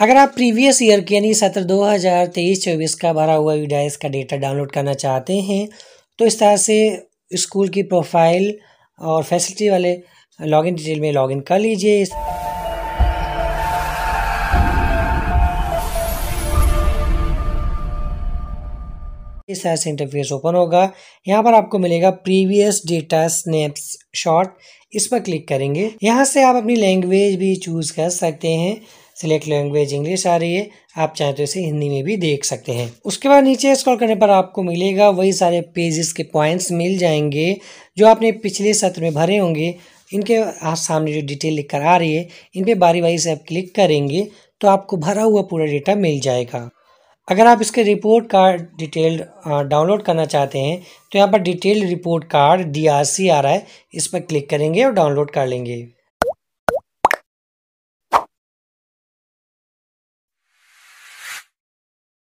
अगर आप previous year के यानी सत्र 2023-24 का भरा हुआ यूडाइस का डेटा डाउनलोड करना चाहते हैं तो इस तरह से स्कूल की प्रोफाइल और फैसिलिटी वाले लॉगिन डिटेल में लॉगिन कर लीजिए इस तरह से इंटरफेस ओपन होगा यहाँ पर आपको मिलेगा प्रीवियस डेटा स्नैप्स शॉट इस पर क्लिक करेंगे यहाँ से आप अपनी लैंग्वेज भी चूज़ कर सकते हैं सिलेक्ट लैंग्वेज इंग्लिश आ रही है आप चाहे तो इसे हिंदी में भी देख सकते हैं उसके बाद नीचे स्क्रॉल करने पर आपको मिलेगा वही सारे पेजेस के पॉइंट्स मिल जाएंगे जो आपने पिछले सत्र में भरे होंगे इनके आप सामने जो डिटेल लिख कर आ रही है इन पर बारी बारी से आप क्लिक करेंगे तो आपको भरा हुआ पूरा डेटा मिल जाएगा अगर आप इसके रिपोर्ट कार्ड डिटेल डाउनलोड करना चाहते हैं तो यहाँ पर डिटेल रिपोर्ट कार्ड डी आ रहा है इस पर क्लिक करेंगे और डाउनलोड कर लेंगे